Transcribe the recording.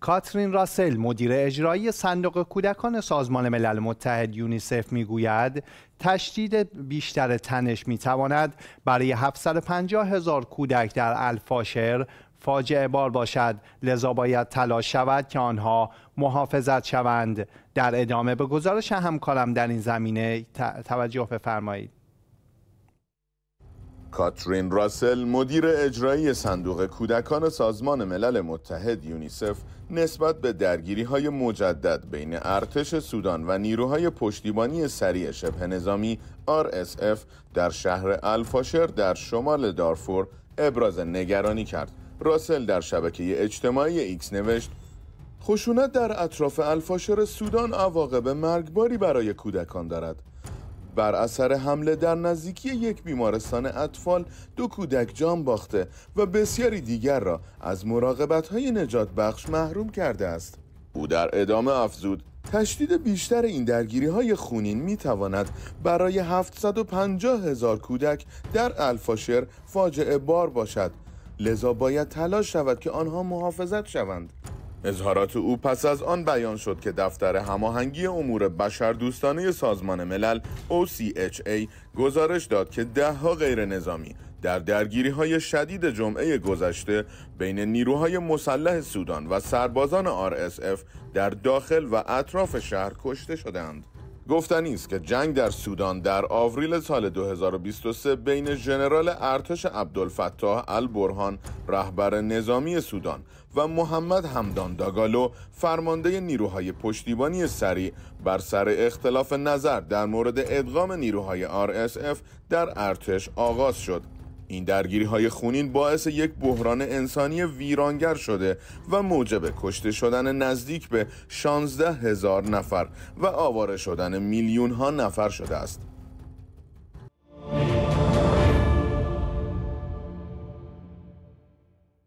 کاترین راسل مدیر اجرایی صندوق کودکان سازمان ملل متحد یونیسف میگوید تشدید بیشتر تنش میتواند برای 750 هزار کودک در الفاشر فاجعه بار باشد لذا باید تلاش شود که آنها محافظت شوند در ادامه به گزارش همکارم در این زمینه توجه بفرمایید کاترین راسل مدیر اجرایی صندوق کودکان سازمان ملل متحد یونیسف نسبت به درگیری های مجدد بین ارتش سودان و نیروهای پشتیبانی سریع شبه نظامی RSF در شهر الفاشر در شمال دارفور ابراز نگرانی کرد. راسل در شبکه اجتماعی ایکس نوشت خشونت در اطراف الفاشر سودان عواقب مرگباری برای کودکان دارد. بر اثر حمله در نزدیکی یک بیمارستان اطفال دو کودک جان باخته و بسیاری دیگر را از مراقبت های نجات بخش محروم کرده است او در ادامه افزود تشدید بیشتر این درگیری های خونین می برای 750 هزار کودک در الفاشر فاجعه بار باشد لذا باید تلاش شود که آنها محافظت شوند اظهارات او پس از آن بیان شد که دفتر هماهنگی امور بشر دوستانه سازمان ملل OCHA گزارش داد که دهها غیر نظامی در درگیری های شدید جمعه گذشته بین نیروهای مسلح سودان و سربازان RSF در داخل و اطراف شهر کشته شدند. گفتنی است که جنگ در سودان در آوریل سال 2023 بین ژنرال ارتش عبدالفتاح البرهان رهبر نظامی سودان و محمد همدان داگالو فرمانده نیروهای پشتیبانی سریع بر سر اختلاف نظر در مورد ادغام نیروهای RSF در ارتش آغاز شد این درگیری های خونین باعث یک بحران انسانی ویرانگر شده و موجب کشته شدن نزدیک به 16 هزار نفر و آواره شدن میلیون ها نفر شده است